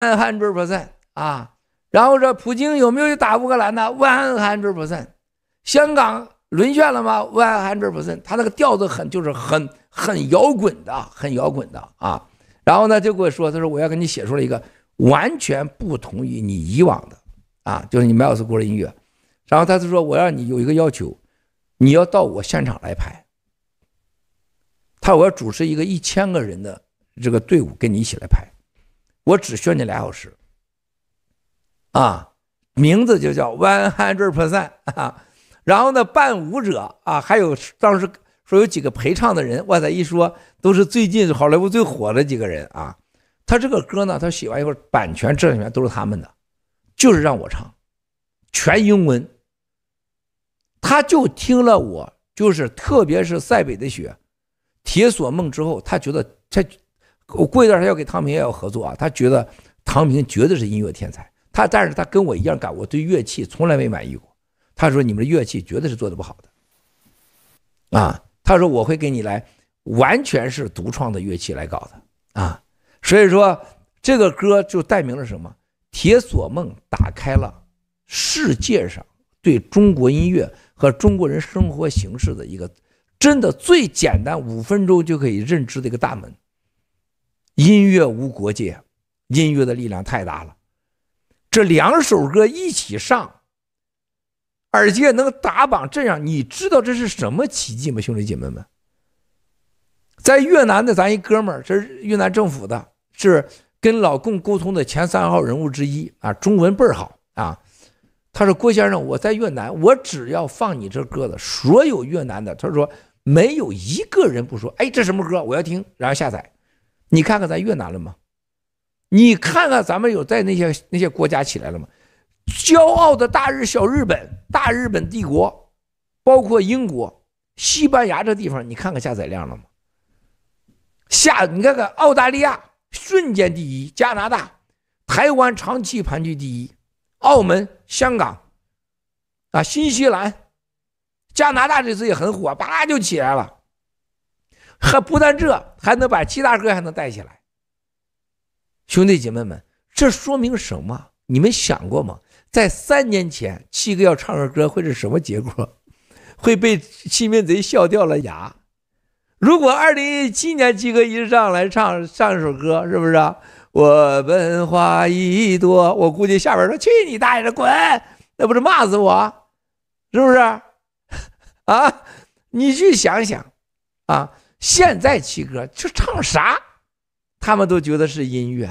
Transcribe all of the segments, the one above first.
one hundred percent 啊！然后说，普京有没有打乌克兰呢？percent。香港沦陷了吗？o n hundred e percent。他那个调子很，就是很很摇滚的，很摇滚的啊！然后呢，就跟我说，他说我要给你写出来一个完全不同于你以往的啊，就是你麦老师过乐音乐。然后他就说，我让你有一个要求，你要到我现场来排。他我要主持一个一千个人的这个队伍跟你一起来排。我只需要你俩小时，啊，名字就叫 One Hundred Percent，然后呢，伴舞者啊，还有当时说有几个陪唱的人，哇塞，一说，都是最近好莱坞最火的几个人啊。他这个歌呢，他写完以后，版权、知识权都是他们的，就是让我唱，全英文。他就听了我，就是特别是《塞北的雪》《铁索梦》之后，他觉得才。我过一段，时间要给唐平也要合作啊。他觉得唐平绝对是音乐天才。他，但是他跟我一样干，我对乐器从来没满意过。他说你们的乐器绝对是做的不好的，啊。他说我会给你来，完全是独创的乐器来搞的啊。所以说这个歌就代明了什么？铁索梦打开了世界上对中国音乐和中国人生活形式的一个真的最简单五分钟就可以认知的一个大门。音乐无国界，音乐的力量太大了。这两首歌一起上，而且能打榜这样，你知道这是什么奇迹吗？兄弟姐妹们，在越南的咱一哥们儿是越南政府的，是跟老共沟通的前三号人物之一啊，中文倍儿好啊。他说：“郭先生，我在越南，我只要放你这歌的，所有越南的，他说没有一个人不说，哎，这什么歌？我要听，然后下载。”你看看咱越南了吗？你看看咱们有在那些那些国家起来了吗？骄傲的大日小日本、大日本帝国，包括英国、西班牙这地方，你看看下载量了吗？下你看看澳大利亚瞬间第一，加拿大、台湾长期盘踞第一，澳门、香港，啊，新西兰，加拿大这次也很火，叭就起来了。还不但这，还能把七大哥还能带起来，兄弟姐妹们，这说明什么？你们想过吗？在三年前，七哥要唱个歌，会是什么结果？会被七民贼笑掉了牙。如果二零一七年七哥一上来唱上一首歌，是不是？我本花一朵，我估计下边说去你大爷的滚，那不是骂死我，是不是？啊，你去想想啊。现在七哥就唱啥？他们都觉得是音乐。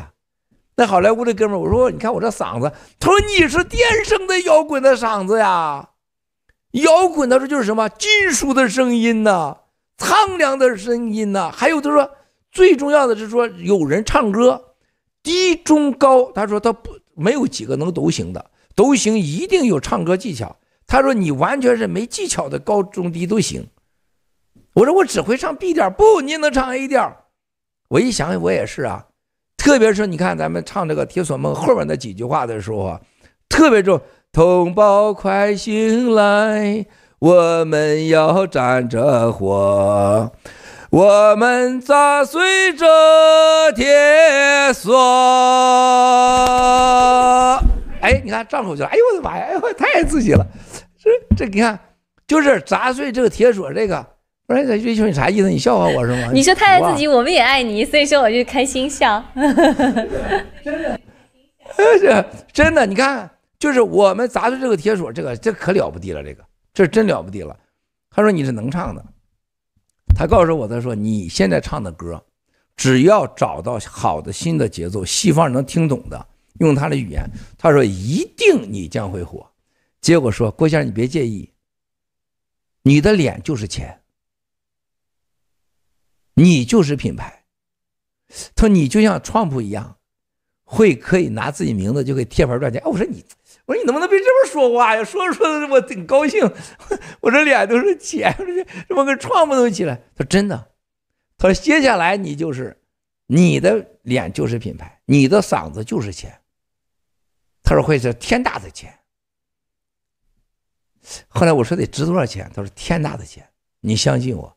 那好莱坞的哥们儿，我说你看我这嗓子，他说你是天生的摇滚的嗓子呀。摇滚他说就是什么金属的声音呐，苍凉的声音呐，还有他说最重要的是说有人唱歌，低中高。他说他不没有几个能都行的，都行一定有唱歌技巧。他说你完全是没技巧的，高中低都行。我说我只会唱 B 调，不，也能唱 A 调。我一想，我也是啊。特别是你看，咱们唱这个《铁锁梦》后面那几句话的时候，啊，特别重。同胞快醒来，我们要站着活，我们砸碎这铁锁。哎，你看张口就来，哎呦，我的妈呀！哎呦，太刺激了。这这，你看，就是砸碎这个铁锁这个。不是在追求你啥意思？你笑话我是吗？”你说：“太爱自己，我们也爱你。”所以说，我就开心笑。真的，真的，真的。你看，就是我们砸出这个铁锁，这个这可了不地了，这个这真了不地了。他说：“你是能唱的。”他告诉我：“他说你现在唱的歌，只要找到好的新的节奏，西方人能听懂的，用他的语言，他说一定你将会火。”结果说：“郭先生，你别介意，你的脸就是钱。”你就是品牌，他说你就像创铺一样，会可以拿自己名字就可以贴牌赚钱。哎，我说你，我说你能不能别这么说话呀？说着说着，我挺高兴，我这脸都是钱，这这么个创铺都起来。他说真的，他说接下来你就是，你的脸就是品牌，你的嗓子就是钱。他说会是天大的钱。后来我说得值多少钱？他说天大的钱，你相信我。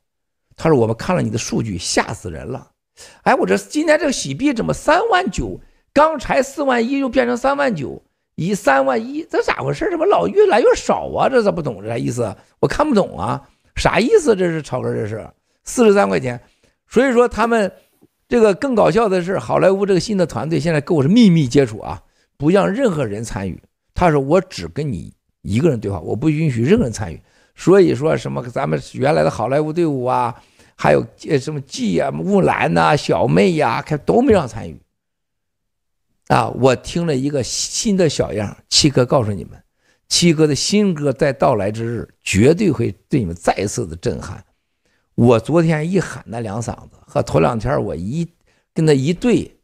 他说：“我们看了你的数据，吓死人了！哎，我这今天这个洗币怎么三万九？刚才四万一又变成三万九，一三万一，这咋回事？怎么老越来越少啊？这咋不懂？这啥意思？我看不懂啊！啥意思？这是超哥，这是四十三块钱。所以说他们这个更搞笑的是，好莱坞这个新的团队现在跟我是秘密接触啊，不让任何人参与。他说我只跟你一个人对话，我不允许任何人参与。所以说什么咱们原来的好莱坞队伍啊？”还有呃什么季呀、木兰呐、小妹呀，看都没让参与，啊！我听了一个新的小样，七哥告诉你们，七哥的新歌在到来之日绝对会对你们再一次的震撼。我昨天一喊那两嗓子，和头两天我一跟他一对，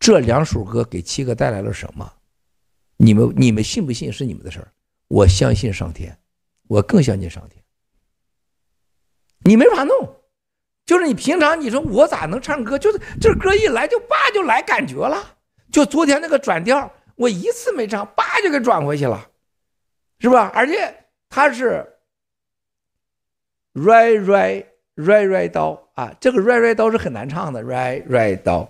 这两首歌给七哥带来了什么？你们你们信不信是你们的事儿，我相信上天，我更相信上天。你没法弄，就是你平常你说我咋能唱歌？就是这歌一来就叭就来感觉了，就昨天那个转调，我一次没唱，叭就给转回去了，是吧？而且它是，rai r i r i r i 刀啊，这个 rai r i 刀是很难唱的，rai r i 刀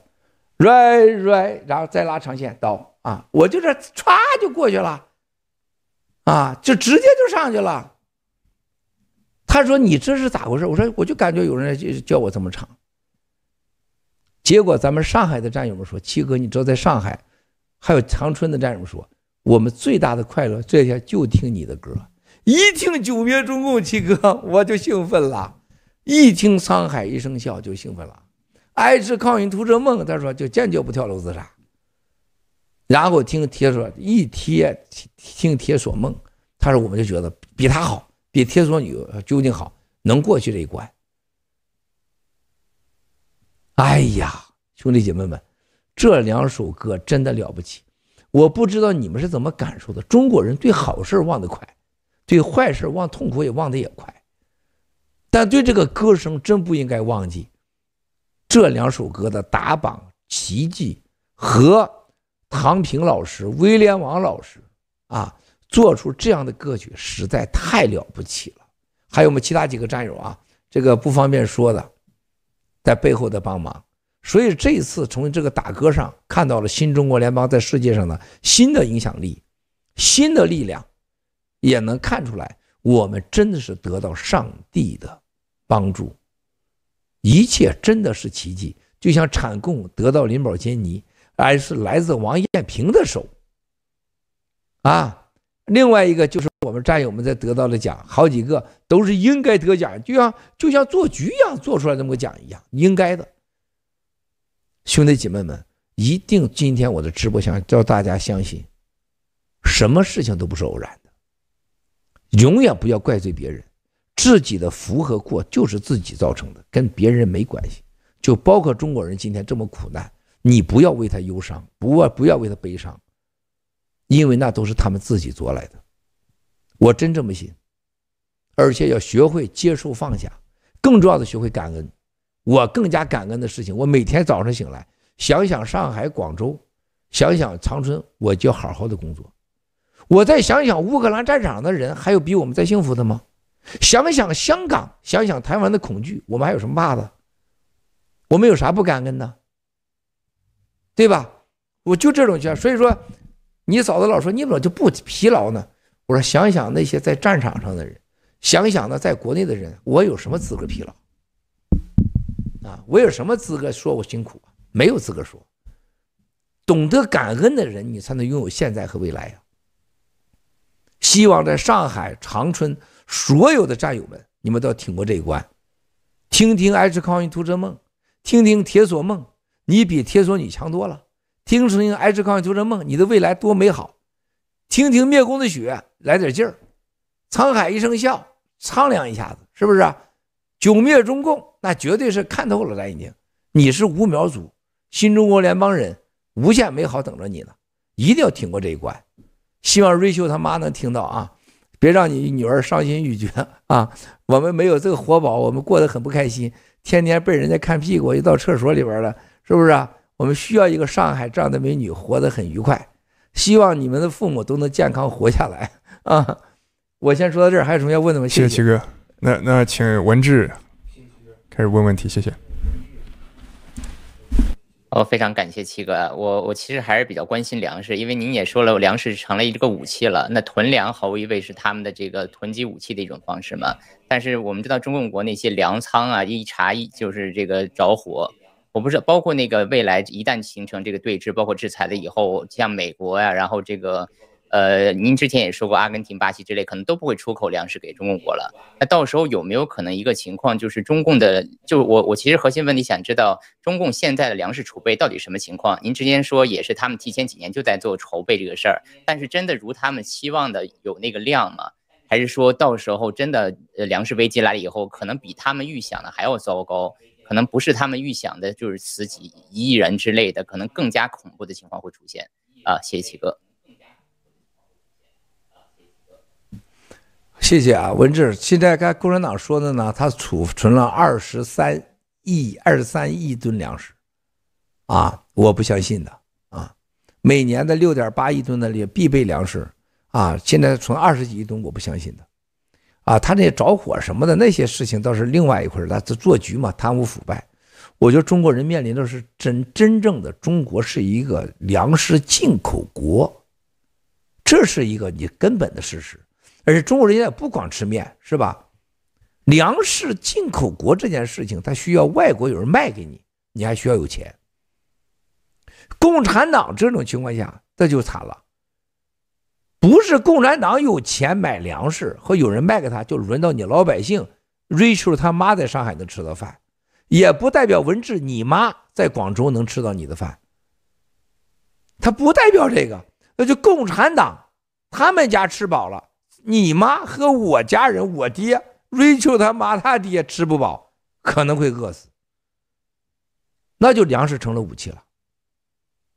，rai r i 然后再拉长线刀啊，我就是歘就过去了，啊，就直接就上去了。他说：“你这是咋回事？”我说：“我就感觉有人叫我这么唱。”结果咱们上海的战友们说：“七哥，你知道在上海，还有长春的战友们说，我们最大的快乐这些就听你的歌。一听《九月中共》，七哥我就兴奋了；一听《沧海一声笑》就兴奋了；爱是抗云图，这梦他说就坚决不跳楼自杀。然后听《铁锁，一贴听《铁锁梦》，他说我们就觉得比他好。”比天梭女究竟好能过去这一关？哎呀，兄弟姐妹们，这两首歌真的了不起！我不知道你们是怎么感受的。中国人对好事忘得快，对坏事忘痛苦也忘得也快，但对这个歌声真不应该忘记。这两首歌的打榜奇迹和唐平老师、威廉王老师啊。做出这样的歌曲实在太了不起了。还有我们其他几个战友啊，这个不方便说的，在背后的帮忙。所以这次从这个打歌上看到了新中国联邦在世界上的新的影响力、新的力量，也能看出来，我们真的是得到上帝的帮助，一切真的是奇迹。就像产供得到林宝坚尼，而是来自王艳平的手啊。另外一个就是我们战友们在得到的奖，好几个都是应该得奖，就像就像做局一样做出来那么个奖一样应该的。兄弟姐妹们，一定今天我的直播想叫大家相信，什么事情都不是偶然的，永远不要怪罪别人，自己的福和祸就是自己造成的，跟别人没关系。就包括中国人今天这么苦难，你不要为他忧伤，不不要为他悲伤。因为那都是他们自己做来的，我真这么信，而且要学会接受放下，更重要的学会感恩。我更加感恩的事情，我每天早上醒来，想想上海、广州，想想长春，我就好好的工作。我再想想乌克兰战场的人，还有比我们再幸福的吗？想想香港，想想台湾的恐惧，我们还有什么怕的？我们有啥不感恩呢？对吧？我就这种觉，所以说。你嫂子老说你怎么就不疲劳呢？我说想想那些在战场上的人，想想呢在国内的人，我有什么资格疲劳啊？我有什么资格说我辛苦没有资格说。懂得感恩的人，你才能拥有现在和未来呀。希望在上海、长春所有的战友们，你们都要挺过这一关。听听《爱驰抗疫图车梦》，听听《铁索梦》，你比铁索女强多了。听声音，爱着炕做着梦，你的未来多美好。听听灭工的雪，来点劲儿。沧海一声笑，苍凉一下子，是不是？九灭中共，那绝对是看透了咱已经。你是吴苗族，新中国联邦人，无限美好等着你呢。一定要挺过这一关。希望瑞秀他妈能听到啊，别让你女儿伤心欲绝啊。我们没有这个活宝，我们过得很不开心，天天被人家看屁股，又到厕所里边了，是不是？我们需要一个上海这样的美女活得很愉快，希望你们的父母都能健康活下来啊！我先说到这儿，还有什么要问的吗？谢谢七哥。那那请文志开始问问题，谢谢。哦，非常感谢七哥。我我其实还是比较关心粮食，因为您也说了，粮食成了一个武器了。那囤粮毫无疑问是他们的这个囤积武器的一种方式嘛。但是我们知道，中共国那些粮仓啊，一查一就是这个着火。我不是包括那个未来一旦形成这个对峙，包括制裁了以后，像美国呀，然后这个，呃，您之前也说过，阿根廷、巴西之类可能都不会出口粮食给中共国了。那到时候有没有可能一个情况就是中共的？就我我其实核心问题想知道，中共现在的粮食储备到底什么情况？您之前说也是他们提前几年就在做筹备这个事儿，但是真的如他们期望的有那个量吗？还是说到时候真的呃粮食危机来了以后，可能比他们预想的还要糟糕？可能不是他们预想的，就是十几亿人之类的，可能更加恐怖的情况会出现啊！谢谢齐哥，谢谢啊，文志。现在该共产党说的呢，他储存了二十三亿二十三亿吨粮食啊，我不相信的啊！每年的六点八亿吨的必备粮食啊，现在存二十几亿吨，我不相信的。啊，他那着火什么的那些事情倒是另外一回事，他做做局嘛，贪污腐败。我觉得中国人面临的是真真正的中国是一个粮食进口国，这是一个你根本的事实。而且中国人也不光吃面，是吧？粮食进口国这件事情，他需要外国有人卖给你，你还需要有钱。共产党这种情况下，这就惨了。不是共产党有钱买粮食和有人卖给他，就轮到你老百姓。Rachel 他妈在上海能吃到饭，也不代表文治你妈在广州能吃到你的饭。他不代表这个，那就共产党他们家吃饱了，你妈和我家人、我爹、Rachel 他妈、他爹吃不饱，可能会饿死。那就粮食成了武器了，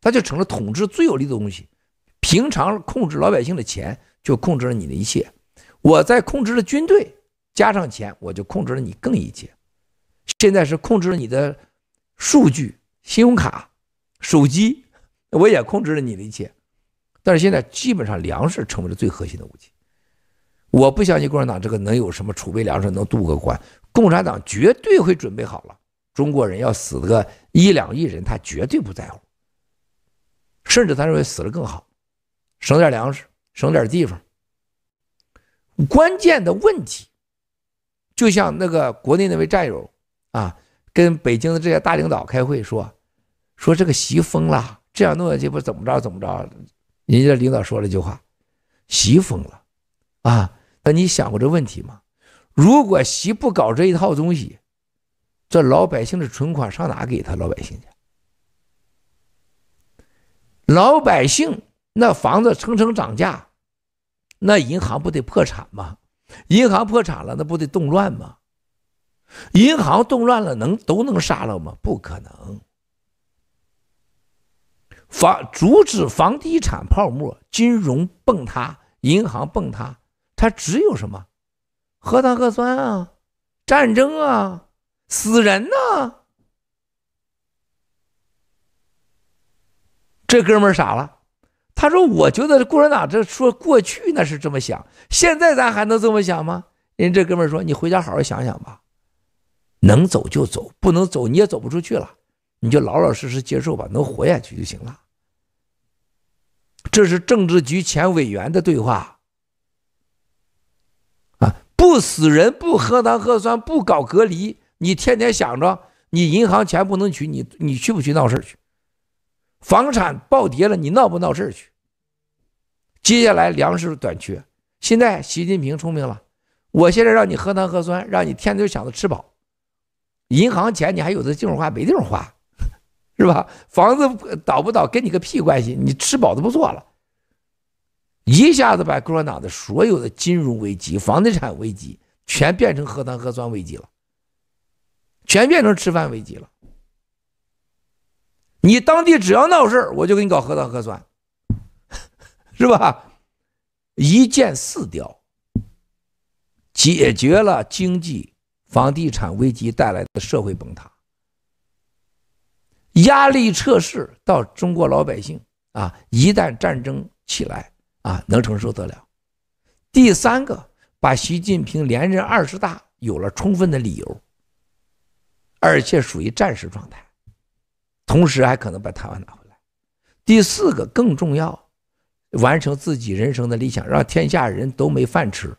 他就成了统治最有力的东西。平常控制老百姓的钱，就控制了你的一切。我在控制了军队，加上钱，我就控制了你更一切。现在是控制了你的数据、信用卡、手机，我也控制了你的一切。但是现在基本上粮食成为了最核心的武器。我不相信共产党这个能有什么储备粮食能渡过关。共产党绝对会准备好了。中国人要死个一两亿人，他绝对不在乎，甚至他认为死了更好。省点粮食，省点地方。关键的问题，就像那个国内那位战友啊，跟北京的这些大领导开会说，说这个习疯了，这样弄下去不怎么着怎么着？人家领导说了一句话：“习疯了啊！”那你想过这问题吗？如果习不搞这一套东西，这老百姓的存款上哪给他老百姓去？老百姓。那房子蹭蹭涨价，那银行不得破产吗？银行破产了，那不得动乱吗？银行动乱了，能都能杀了吗？不可能。房阻止房地产泡沫、金融崩塌、银行崩塌，它只有什么？核弹、核酸啊，战争啊，死人呐。这哥们傻了。他说：“我觉得共产党这说过去那是这么想，现在咱还能这么想吗？”人这哥们儿说：“你回家好好想想吧，能走就走，不能走你也走不出去了，你就老老实实接受吧，能活下去就行了。”这是政治局前委员的对话啊！不死人，不核糖核酸，不搞隔离，你天天想着你银行钱不能取，你你去不去闹事去？房产暴跌了，你闹不闹事儿去？接下来粮食短缺。现在习近平聪明了，我现在让你核糖核酸，让你天天想着吃饱。银行钱你还有的地方花，没地方花，是吧？房子倒不倒跟你个屁关系？你吃饱都不做了，一下子把共产党的所有的金融危机、房地产危机全变成核糖核酸危机了，全变成吃饭危机了。你当地只要闹事我就给你搞核弹核酸，是吧？一箭四雕，解决了经济、房地产危机带来的社会崩塌压力测试，到中国老百姓啊，一旦战争起来啊，能承受得了。第三个，把习近平连任二十大有了充分的理由，而且属于战时状态。同时还可能把台湾拿回来。第四个更重要，完成自己人生的理想，让天下人都没饭吃，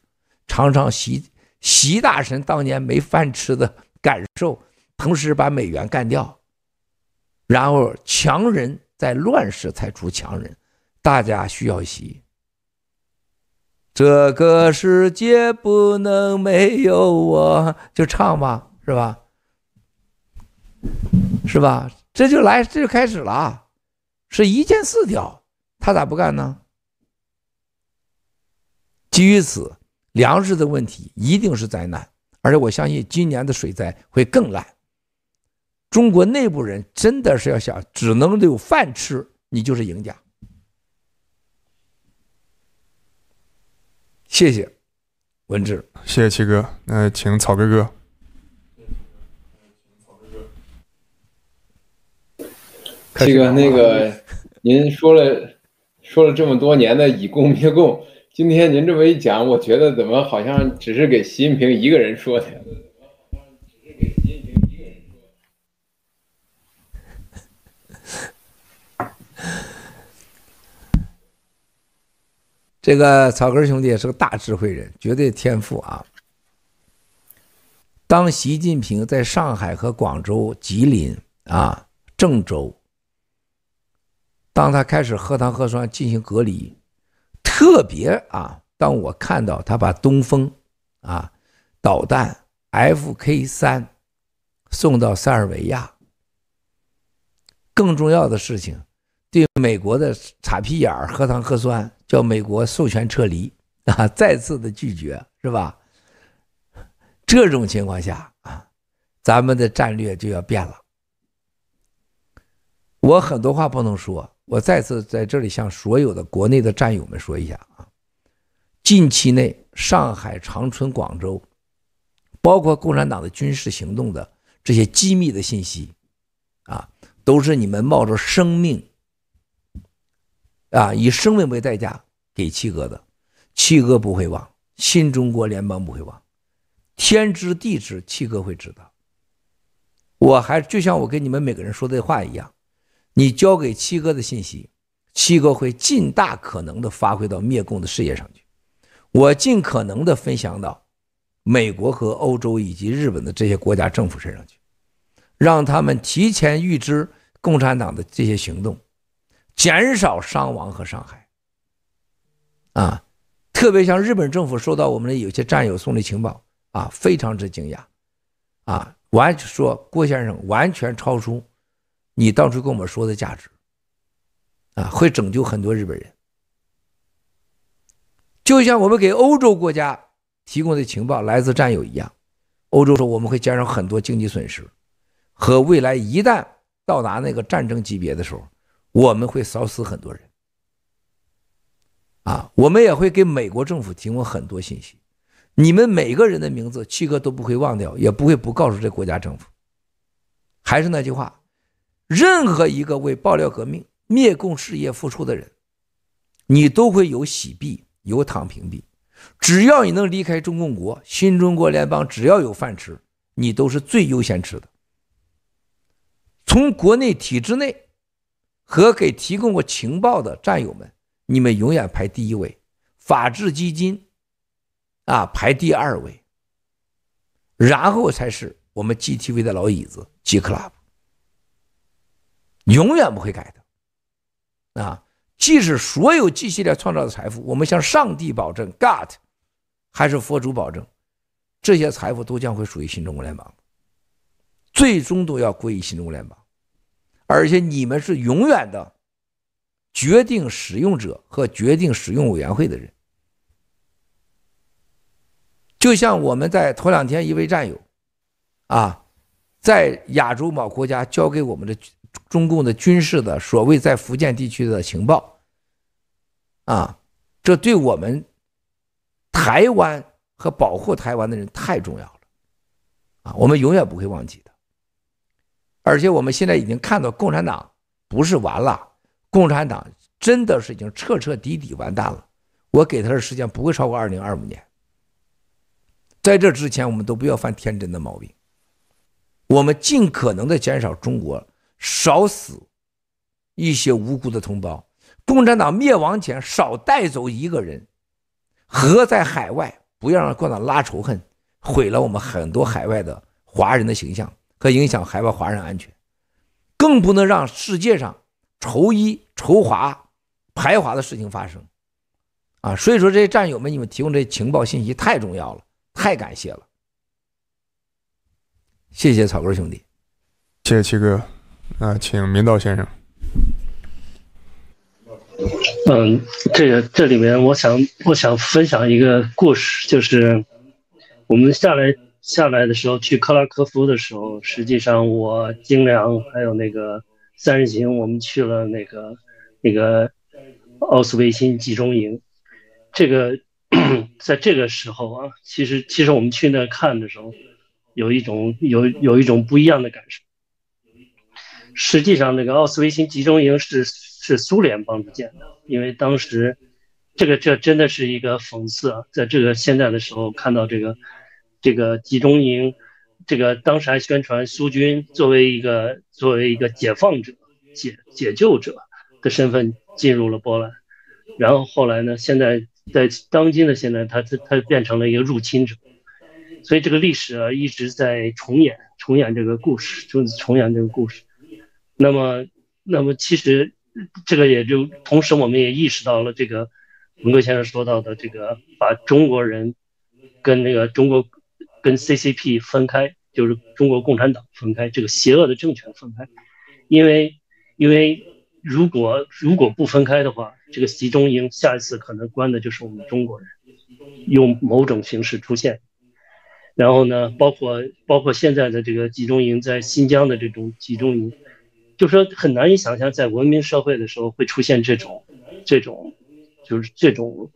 尝尝习习大神当年没饭吃的感受。同时把美元干掉，然后强人在乱世才出强人，大家需要习。这个世界不能没有我，就唱吧，是吧？是吧？这就来这就开始了，是一键四条，他咋不干呢？基于此，粮食的问题一定是灾难，而且我相信今年的水灾会更烂。中国内部人真的是要想，只能有饭吃，你就是赢家。谢谢，文志，谢谢七哥，那请草哥哥。这个那个，您说了说了这么多年的以供灭供，今天您这么一讲，我觉得怎么好像只是给习近平一个人说的？这个草根兄弟也是个大智慧人，绝对天赋啊！当习近平在上海和广州、吉林啊、郑州。当他开始核糖核酸进行隔离，特别啊，当我看到他把东风啊导弹 FK 三送到塞尔维亚，更重要的事情，对美国的擦皮眼儿核糖核酸叫美国授权撤离 啊，再次的拒绝是吧？这种情况下啊，咱们的战略就要变了。我很多话不能说，我再次在这里向所有的国内的战友们说一下啊，近期内上海、长春、广州，包括共产党的军事行动的这些机密的信息，啊，都是你们冒着生命，啊，以生命为代价给七哥的，七哥不会忘，新中国联邦不会忘，天知地知，七哥会知道。我还就像我跟你们每个人说的话一样。你交给七哥的信息，七哥会尽大可能的发挥到灭共的事业上去。我尽可能的分享到美国和欧洲以及日本的这些国家政府身上去，让他们提前预知共产党的这些行动，减少伤亡和伤害。啊，特别像日本政府收到我们的有些战友送的情报，啊，非常之惊讶，啊，完说郭先生完全超出。你当初跟我们说的价值，啊，会拯救很多日本人，就像我们给欧洲国家提供的情报来自战友一样，欧洲说我们会减少很多经济损失，和未来一旦到达那个战争级别的时候，我们会少死很多人。啊，我们也会给美国政府提供很多信息，你们每个人的名字，七哥都不会忘掉，也不会不告诉这国家政府。还是那句话。任何一个为爆料革命、灭共事业付出的人，你都会有洗币、有躺平币。只要你能离开中共国、新中国联邦，只要有饭吃，你都是最优先吃的。从国内体制内和给提供过情报的战友们，你们永远排第一位。法治基金，啊，排第二位，然后才是我们 GTV 的老椅子、G club。永远不会改的，啊！即使所有机器链创造的财富，我们向上帝保证 （God），还是佛祖保证，这些财富都将会属于新中国联邦，最终都要归于新中国联邦，而且你们是永远的决定使用者和决定使用委员会的人。就像我们在头两天一位战友，啊，在亚洲某国家交给我们的。中共的军事的所谓在福建地区的情报，啊，这对我们台湾和保护台湾的人太重要了，啊，我们永远不会忘记的。而且我们现在已经看到共产党不是完了，共产党真的是已经彻彻底底完蛋了。我给他的时间不会超过二零二五年，在这之前我们都不要犯天真的毛病，我们尽可能的减少中国。少死一些无辜的同胞，共产党灭亡前少带走一个人，和在海外不要让共产党拉仇恨，毁了我们很多海外的华人的形象，和影响海外华人安全，更不能让世界上仇一仇华排华的事情发生，啊！所以说这些战友们，你们提供这些情报信息太重要了，太感谢了，谢谢草根兄弟，谢谢七哥。啊，请明道先生。嗯，这个这里面，我想我想分享一个故事，就是我们下来下来的时候，去克拉科夫的时候，实际上我金良还有那个三人行，我们去了那个那个奥斯维辛集中营。这个在这个时候啊，其实其实我们去那看的时候，有一种有有一种不一样的感受。实际上，那个奥斯维辛集中营是是苏联帮助建的，因为当时，这个这真的是一个讽刺啊！在这个现在的时候看到这个，这个集中营，这个当时还宣传苏军作为一个作为一个解放者解解救者的身份进入了波兰，然后后来呢，现在在当今的现在，它它它变成了一个入侵者，所以这个历史啊一直在重演重演这个故事，重重演这个故事。那么，那么其实这个也就同时，我们也意识到了这个，文革先生说到的这个把中国人跟那个中国跟 CCP 分开，就是中国共产党分开，这个邪恶的政权分开。因为，因为如果如果不分开的话，这个集中营下一次可能关的就是我们中国人，用某种形式出现。然后呢，包括包括现在的这个集中营，在新疆的这种集中营。就说很难以想象，在文明社会的时候会出现这种、这种，就是这种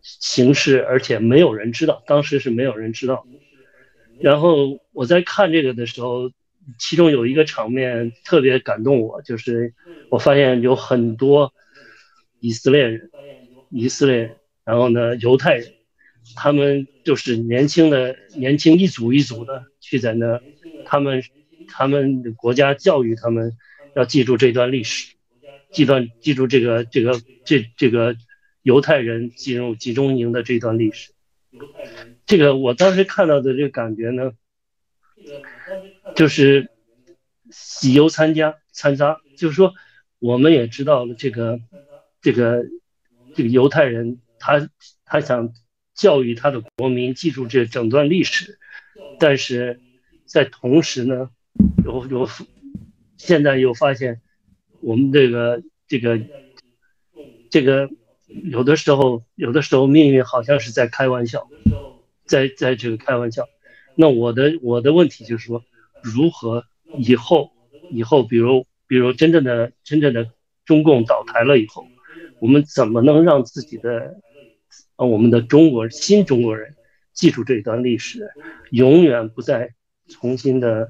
形式，而且没有人知道，当时是没有人知道。然后我在看这个的时候，其中有一个场面特别感动我，就是我发现有很多以色列人、以色列，然后呢犹太人，他们就是年轻的年轻一组一组的去在那，他们、他们国家教育他们。要记住这段历史，记段记住这个这个这这个犹太人进入集中营的这段历史。这个我当时看到的这个感觉呢，就是喜忧参加参杂。就是说，我们也知道了这个这个这个犹太人，他他想教育他的国民记住这整段历史，但是在同时呢，有有。现在又发现，我们这个这个这个有的时候有的时候命运好像是在开玩笑，在在这个开玩笑。那我的我的问题就是说，如何以后以后，比如比如真正的真正的中共倒台了以后，我们怎么能让自己的啊我们的中国新中国人记住这段历史，永远不再重新的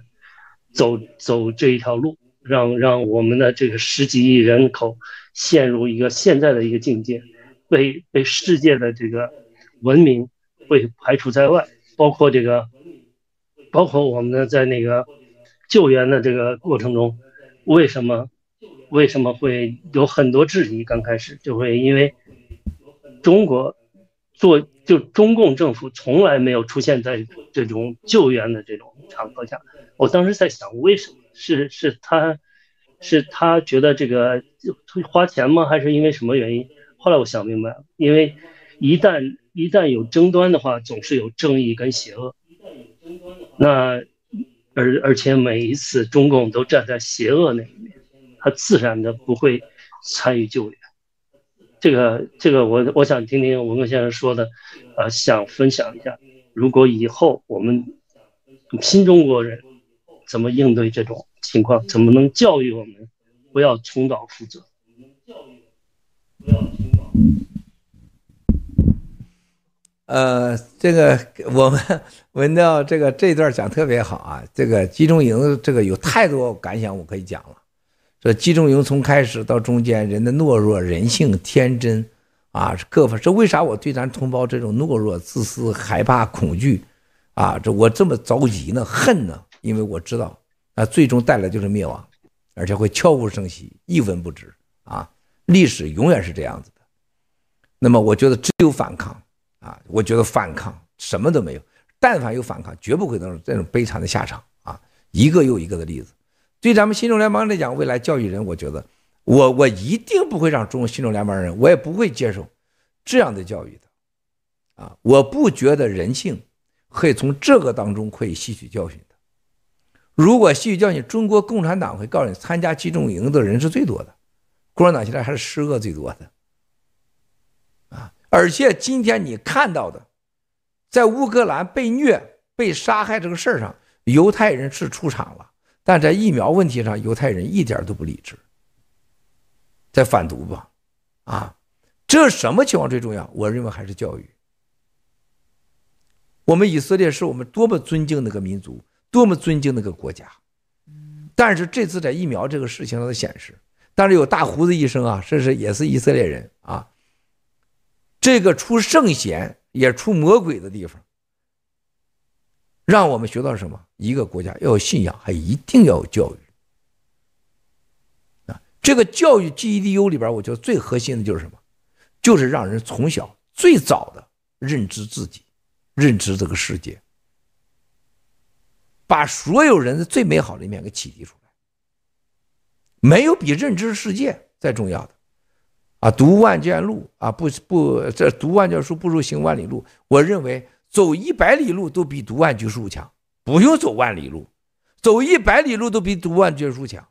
走走这一条路？让让我们的这个十几亿人口陷入一个现在的一个境界，被被世界的这个文明会排除在外，包括这个，包括我们的在那个救援的这个过程中，为什么为什么会有很多质疑？刚开始就会因为中国做就中共政府从来没有出现在这种救援的这种场合下，我当时在想为什么？是是，他，是他觉得这个花钱吗？还是因为什么原因？后来我想明白了，因为一旦一旦有争端的话，总是有正义跟邪恶。那而而且每一次中共都站在邪恶那一面，他自然的不会参与救援。这个这个，我我想听听文革先生说的，呃，想分享一下，如果以后我们新中国人怎么应对这种。情况怎么能教育我们不要重蹈覆辙？呃，这个我们闻到这个这段讲特别好啊。这个集中营这个有太多感想，我可以讲了。这集中营从开始到中间，人的懦弱、人性、天真啊，各方。这为啥我对咱同胞这种懦弱、自私、害怕、恐惧啊？这我这么着急呢、恨呢？因为我知道。那最终带来就是灭亡，而且会悄无声息，一文不值啊！历史永远是这样子的。那么，我觉得只有反抗啊！我觉得反抗什么都没有，但凡有反抗，绝不会那种这种悲惨的下场啊！一个又一个的例子，对咱们新中联邦来讲，未来教育人，我觉得我我一定不会让中国新中联邦人，我也不会接受这样的教育的啊！我不觉得人性可以从这个当中可以吸取教训。如果继续教育，中国共产党会告诉你，参加集中营的人是最多的，共产党现在还是施恶最多的，啊！而且今天你看到的，在乌克兰被虐、被杀害这个事儿上，犹太人是出场了，但在疫苗问题上，犹太人一点都不理智，在反毒吧，啊！这什么情况最重要？我认为还是教育。我们以色列是我们多么尊敬那个民族。多么尊敬那个国家，但是这次在疫苗这个事情上显示，但是有大胡子医生啊，甚至也是以色列人啊，这个出圣贤也出魔鬼的地方，让我们学到了什么？一个国家要有信仰，还一定要有教育啊！这个教育 GEDU 里边，我觉得最核心的就是什么？就是让人从小最早的认知自己，认知这个世界。把所有人的最美好的一面给启迪出来，没有比认知世界再重要的啊！读万卷书啊，不不，这读万卷书不如行万里路。我认为走一百里路都比读万卷书强，不用走万里路，走一百里路都比读万卷书强。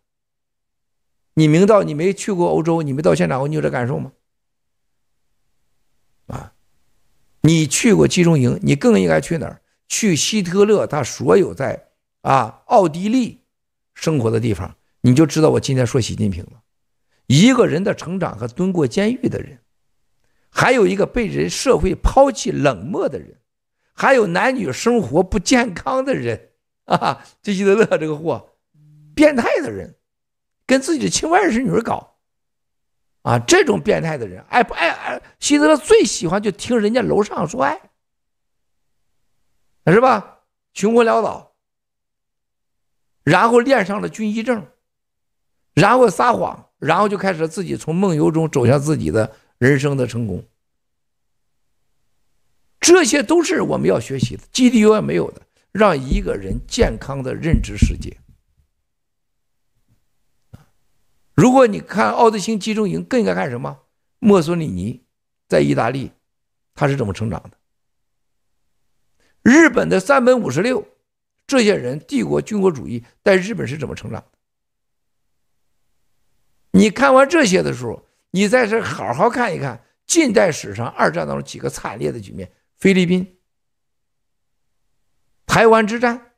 你明道，你没去过欧洲，你没到现场你有这感受吗？啊，你去过集中营，你更应该去哪儿？去希特勒他所有在。啊，奥地利生活的地方，你就知道我今天说习近平了。一个人的成长和蹲过监狱的人，还有一个被人社会抛弃冷漠的人，还有男女生活不健康的人啊，希特勒这个货，变态的人，跟自己的亲外甥女搞啊，这种变态的人爱不爱爱希特勒最喜欢就听人家楼上说爱，是吧？穷困潦倒。然后练上了军医证，然后撒谎，然后就开始自己从梦游中走向自己的人生的成功。这些都是我们要学习的，G D U 远没有的，让一个人健康的认知世界。如果你看奥德星集中营，更应该看什么？墨索里尼在意大利他是怎么成长的？日本的三本五十六。这些人，帝国军国主义在日本是怎么成长？你看完这些的时候，你在这好好看一看近代史上二战当中几个惨烈的局面，菲律宾、台湾之战，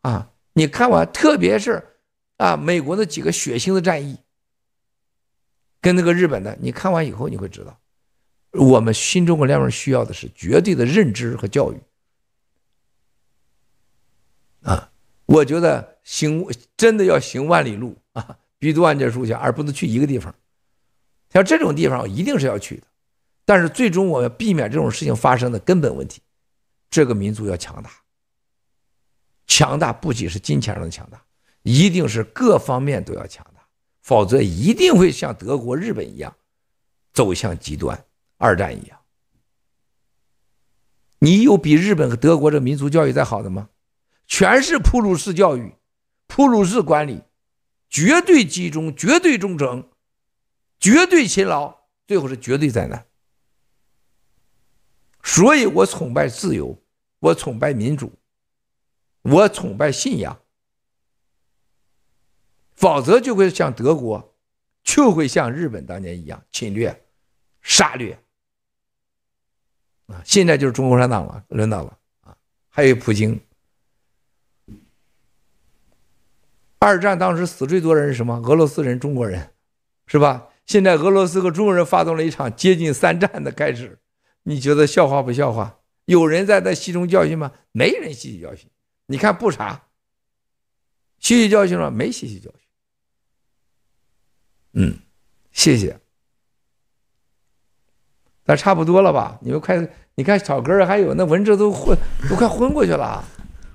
啊，你看完，特别是啊，美国的几个血腥的战役，跟那个日本的，你看完以后，你会知道，我们新中国联盟需要的是绝对的认知和教育。啊，我觉得行，真的要行万里路啊，必读万卷书去，而不能去一个地方。像这种地方，我一定是要去的。但是最终，我要避免这种事情发生的根本问题，这个民族要强大。强大不仅是金钱上的强大，一定是各方面都要强大，否则一定会像德国、日本一样走向极端，二战一样。你有比日本和德国这民族教育再好的吗？全是普鲁士教育，普鲁士管理，绝对集中，绝对忠诚，绝对勤劳，最后是绝对灾难。所以我崇拜自由，我崇拜民主，我崇拜信仰。否则就会像德国，就会像日本当年一样侵略、杀掠。啊，现在就是中国共产党了，轮到了啊！还有普京。二战当时死最多的人是什么？俄罗斯人、中国人，是吧？现在俄罗斯和中国人发动了一场接近三战的开始，你觉得笑话不笑话？有人在那吸取教训吗？没人吸取教训。你看不傻，吸取教训了没？吸取教训。嗯，谢谢。那差不多了吧？你们快，你看草根还有那文职都昏，都快昏过去了。